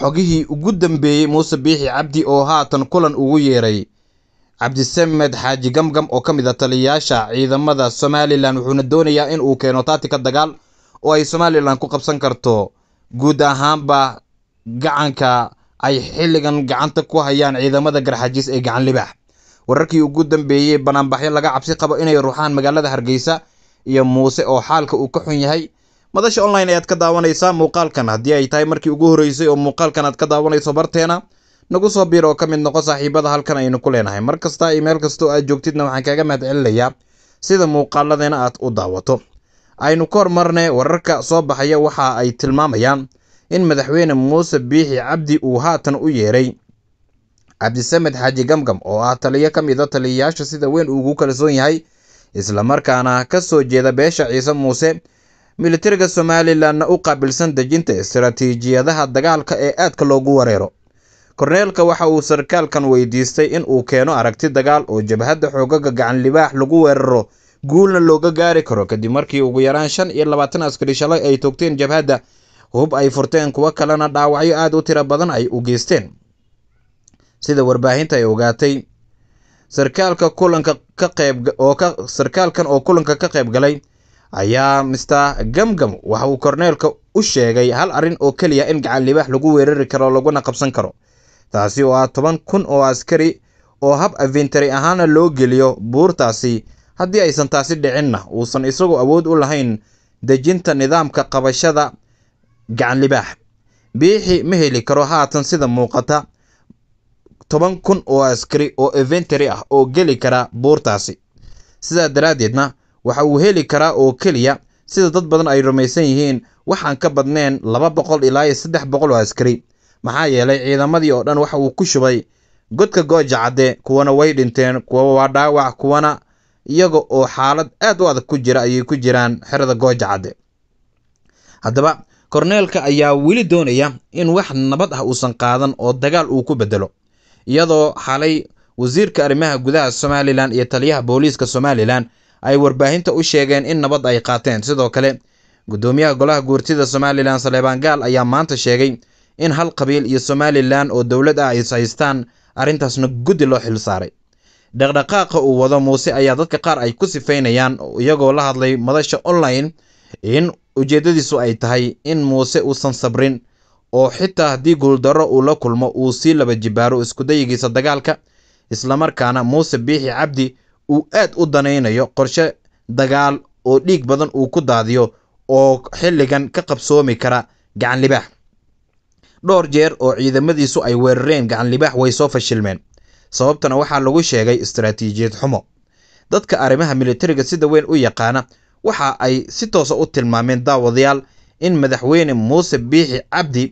xogihii ugu dambeeyey muuse biixi cabdi oo haatan kulan ugu yeeray cabdisamed xaaji gamgam oo ka mid a ah taliyayaasha ciidamada somalilan wuxuuna doonayaa in uu keeno taatika dagaal oo ay somalilan ku qabsan karto guud ahaanba gacanka ay xilligan gacanta ku hayaan ciidamada garxajiis ee gacan libaax wararkii ugu dambeeyey bannaanbaxyo laga cabsi qabo inay ruuxaan magaalada hargeysa iyo muuse oo xaalka uu ka xun yahay madasha online ayaad ka daawanaysaa muuqaalkan haddii ay tahay markii ugu horreysay oo muuqaalkan aad ka daawanayso barteena nagu soo biir oo ka mid noqo saaxiibada halkan aynu ku leenahay mar kasta iyo meel kastoo aad joogtidna waxaan kaaga mahad celinayaa sida muuqaaladeena aad u daawato aynu ka hor marne wararka soo baxaya waxa ay tilmaamayaan in madaxweyne muuse biixi cabdi uu haatan u yeedhay cabdisamed xaaji gamgam oo ah taliyo ka mida ah taliyayaasha sida weyn uu ugu kalsoon yahay islamarkaana ka soo jeeda beesha ciise muuse militariga somalilanna u qaabilsan dejinta istaraatiijiyadaha dagaalka ee aadka loogu wareero korneelka waxa uu sarkaalkan weydiistay in uu keeno aragti dagaal oo jabhadda xoogaga gacan libaax lagu weeraro guulna looga gaari karo kadib markii ugu yaraan shan iyo labaatan askari shalay ay toogteen jabhadda hub ay furteen kuwo kalena dhaawacyo aad u tiro badan ay u geysteen sida warbaahinta ay ogaatay sarkaalka kulanka ka qeyb oo ka sarkaalkan oo kulanka ka qayb galay ayaa mister gamgam waxa uu korneelka u sheegay hal arrin oo keliya in gacan libaax lagu weerari karo laguna qabsan karo taasi oo ah toban kun oo askari oo hab aventary ahaana loo geliyo buurtaasi haddii aysan taasi dhicinna uusan isagu awood u lahayn dejinta nidaamka qabashada gacan libaax biixi ma heli karo haatan sida muuqata toban kun oo askari oo eventary ah oo geli kara buurtaasi sidaa daraaddeedna waxa uu heli karaa oo keliya sida dad badan ay rumaysan yihiin waxaan ka badneen laba boqol ilaa iyo saddex boqol oo askari maxaa yeelay ciidamadii oo dhan waxa uu ku shubay godka goojacadde kuwana way dhinteen kuwa waa dhaawac kuwana iyaga oo xaalad aad u adag ku jira ayay ku jiraan xerada gooja cadde haddaba korneelka ayaa weli doonaya in wax nabad ah uusan qaadan oo dagaal uu ku beddelo iyadoo xalay wasiirka arrimaha gudaha somalilan iyo taliyaha booliiska somalilan ay warbaahinta u sheegeen in nabad ay qaateen sidoo kale guddoomiyaha golaha guurtida somalilan saleebaan gaal ayaa maanta sheegay in hal qabiil iyo somalilan oo dowlad ah ay haystaan arrintaasna guddi loo xil saaray dhaqdhaqaaqa uu wado muuse ayaa dadka qaar ay ku sifaynayaan iyagoo la hadlay madasha online in ujeeddadiisu ay tahay in muuse uusan sabrin oo xitaa haddii guuldarro uu la kulmo uu sii laba jibaaro iskudayigiisa dagaalka islamarkaana muuse biixi cabdi uu aad u danaynayo qorshe dagaal oo dhiig badan uu ku daadiyo oo xilligan ka qabsoomi kara gacanlibaax dhowr jeer oo ciidamadiisu ay weerareen gacanlibaax way soo fashilmeen sababtana waxaa lagu sheegay istaraatiijiyad xumo dadka arrimaha militariga sida weyn u yaqaana waxa ay si toosa ah u tilmaameen daawadayaal in madaxweyne muuse biixi cabdi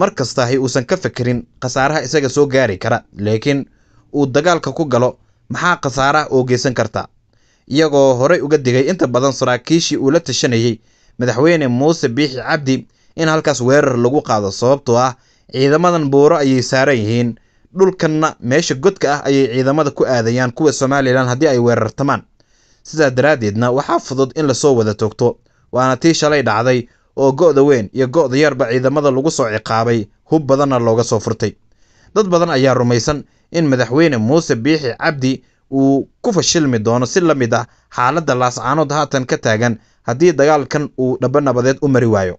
mar kastaahi uusan ka fekerin khasaaraha isaga soo gaari kara laakiin uu dagaalka ku galo maxaa khasaaraha oo geysan kartaa iyagoo horay uga digay inta badan saraakiishii uu la tashanayey madaxweyne muuse biixi cabdi in halkaas weerar lagu qaado sababtoo ah ciidamadan buuro ayay saaran yihiin dhulkanna meesha godka ah ayay ciidamada ku aadayaan kuwa somalilan haddii ay weerartamaan sidaa daraaddeedna waxaa fudud in lasoo wada toogto waana tii shalay dhacday oo go'da weyn iyo go'da yarba ciidamada lagu soo ciqaabay hub badanna looga soo furtay dad badan ayaa rumaysan in madaxweyne muuse biixi cabdi uu ku fashilmi doono si la mid ah xaaladda laascaanood haatan ka taagan haddii dagaalkan uu dhabo nabadeed u mari waayo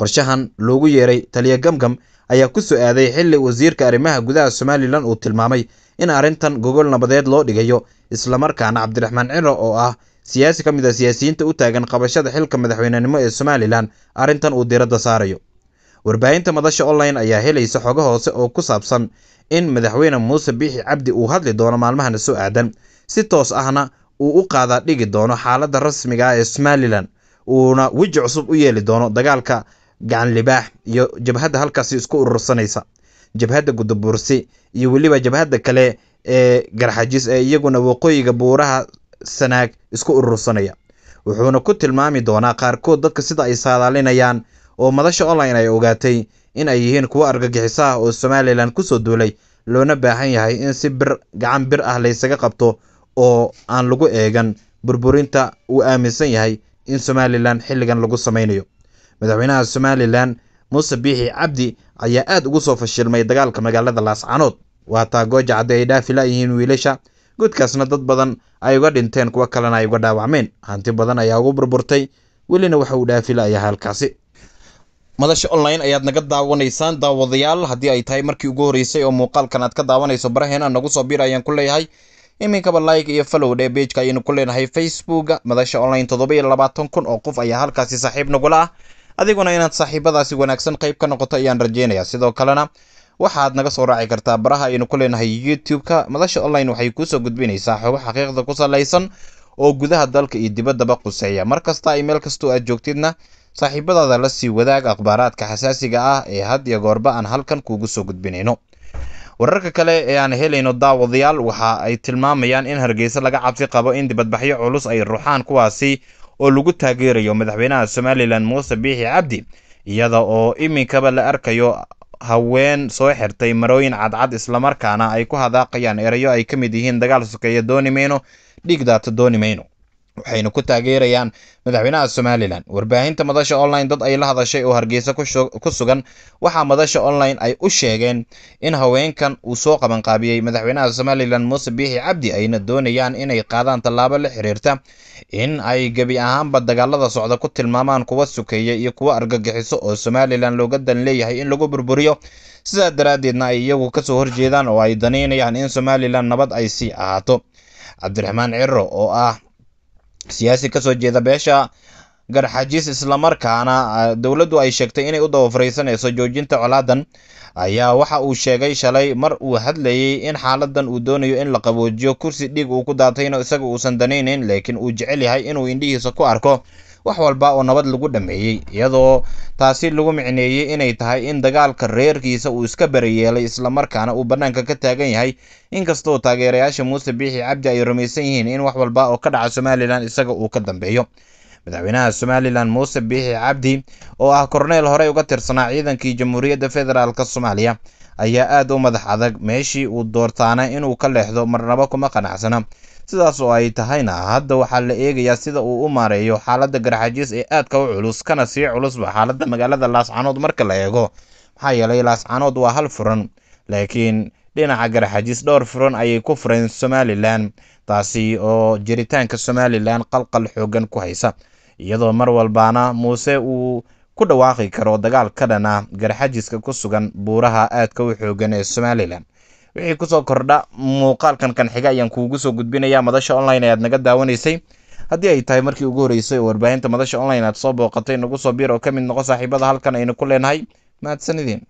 qorshahan loogu yeeray taliya gamgam ayaa ku soo aaday xilli wasiirka arrimaha gudaha somalilan uu tilmaamay in arrintan gogol nabadeed loo dhigayo islamarkaana cabdiraxmaan ciro oo ah siyaasi ka mid a ah siyaasiyiinta u taagan qabashada xilka madaxweynenimo ee somalilan arrintan uu diradda saarayo warbaahinta madasha online ayaa helaysa xoga hoose oo ku saabsan in madaxweyne muuse biixi cabdi uu hadli doono maalmahana soo aadan si toos ahna uu u qaadaa dhigi doono xaaladda rasmiga ah ee somalilan uuna weji cusub u yeeli doono dagaalka gacanlibaax iyo jabhadda halkaasi isku urursanaysa jabhadda gudabuursi iyo weliba jabhadda kale ee garxajis ee iyaguna waqooyiga buuraha sanaag isku urursanaya wuxuuna ku tilmaami doonaa qaarkood dadka sida ay saadaalinayaan oo madasha online ay ogaatay in ay yihiin kuwo argagixiso oo somalilan kusoo duulay loona baahan yahay in si bir gacan bir ah laysaga qabto oo aan lagu eegan burburinta uu aaminsan yahay in somalilan xilligan lagu samaynayo madaxweynaha somalilan muuse biixi cabdi ayaa aad ugu soo fashilmay dagaalka magaalada laascanood waataa gooja cadde ay dhaafi laayihiin wiilasha gudkaasna dad badan ay uga dhinteen kuwo kalena ay uga dhaawacmeen hanti badan ayaa ugu burburtay welina waxa uu dhaafi la'yahay halkaasi madasha online ayaad naga daawanaysaan daawadayaal haddii ay tahay markii ugu horreysay oo muuqaalkan aad ka daawanayso baraheena nagu soo bir ayaan ku leeyahay iminkaba like iyo follow dhe bejka ayaynu ku leenahay facebooka madasha online toddoba iyo labaatan kun oo qof ayaa halkaasi saaxiib nagula ah adiguna inaad saaxiibadaasi wanaagsan qayb ka noqoto ayaan rajaynayaa sidoo kalena waxaad naga soo raaci kartaa baraha aynu ku leenahay youtube-ka madasha online waxay kuu soo gudbinaysaa xogo xaqiiqda ku salaysan oo gudaha dalka iyo dibaddaba quseeya mar kasta ay meel kastoo aad joogtidna Saaxiibadaada la sii wadaag akhbaaraadka xasaasiga ah ee had iyo goorba aan halkan kuugu soo gudbinayno. Wararka kale ee aan helayno daawadayaal waxa ay tilmaamayaan in Hargeysa laga cabsi qabo in dibadbaxyo culus ay ruxaan kuwaasi oo lagu taageerayo madaxweynaha somalilan Muuse Biixi Cabdi iyada oo iminkaba la arkayo haween soo xirtay marooyin cadcad islamarkaana ay ku hadaaqayaan erayo ay ka mid yihiin dagaal sokeeye dooni mayno dhiig daata dooni mayno waxayna ku taageerayaan madaxweynaha somalilan warbaahinta madasha online dad ay la hadashay oo hargeysa ku sugan waxaa madasha online ay u sheegeen in haweenkan uu soo qabanqaabiyey madaxweynaha somalilan muuse biixi cabdi ayna doonayaan inay qaadaan tallaabo la xiriirta in ay gebi ahaanba dagaalada socda ku tilmaamaan kuwa sukeeya iyo kuwa argagixiso oo somalilan looga dan leeyahay in lagu burburiyo sidaa daraaddeedna ay iyagu kasoo horjeedaan oo ay danaynayaan in somalilan nabad ay sii ahaato cabdiraxmaan ciro oo ah siyaasi kasoo jeeda beesha garxajiis islamarkaana ah, dowladdu ay sheegtay inay u dabafariisanayso joojinta colaadan ayaa waxa uu sheegay shalay mar uu hadlayay in xaaladan uu doonayo in la qaboojiyo kursi dhiig uu ku daatayna isaga uusan danaynayn laakiin uu jecel yahay inuu indhihiisa ku arko wax walba oo nabad lagu dhammeeyey iyadoo taasi lagu micneeyey inay tahay in dagaalka reerkiisa uu iska barayeelay islamarkaana uu bannaanka ka taagan yahay inkastoo taageerayaasha muuse biixi cabdi ay rumaysan yihiin in wax walba oo ka dhaca somalilan isaga uu ka dambeeyo madaxweynaha somalilan muuse biixi cabdi oo ah korneel horey uga tirsanaa ciidankii jamhuuriyadda federaalka soomaaliya ayaa aad u madax adag meeshii uu doortaana inuu ka leexdo marnaba kuma qanacsana sidaas oo ay tahayna hadda waxaa la eegayaa sida uu u maareeyo xaaladda garxajiis ee aadka u culus kana sii culusba xaaladda magaalada laascanood marka la eego maxaa yeelay laascanood waa hal furan laakiin dhinaca garxajis dhowr furan ayay ku fureen somalilan taasi oo jiritaanka somalilan qalqal xooggan ku haysa iyadoo mar walbaana muuse uu ku dhawaaqi karo dagaal ka dhanaa garxajiska ku sugan buuraha aadka u xooggan ee somalilan wixii kusoo kordha muuqaalkan kanxiga ayaan kuugu soo gudbinayaa madasha online ee aad naga daawanaysay haddii ay tahay markii ugu horreysay oo warbaahinta madasha online aad soo booqatay nagu soo biir oo ka mid noqo saaxiibada halkan aynu ku leenahay mahadsanidin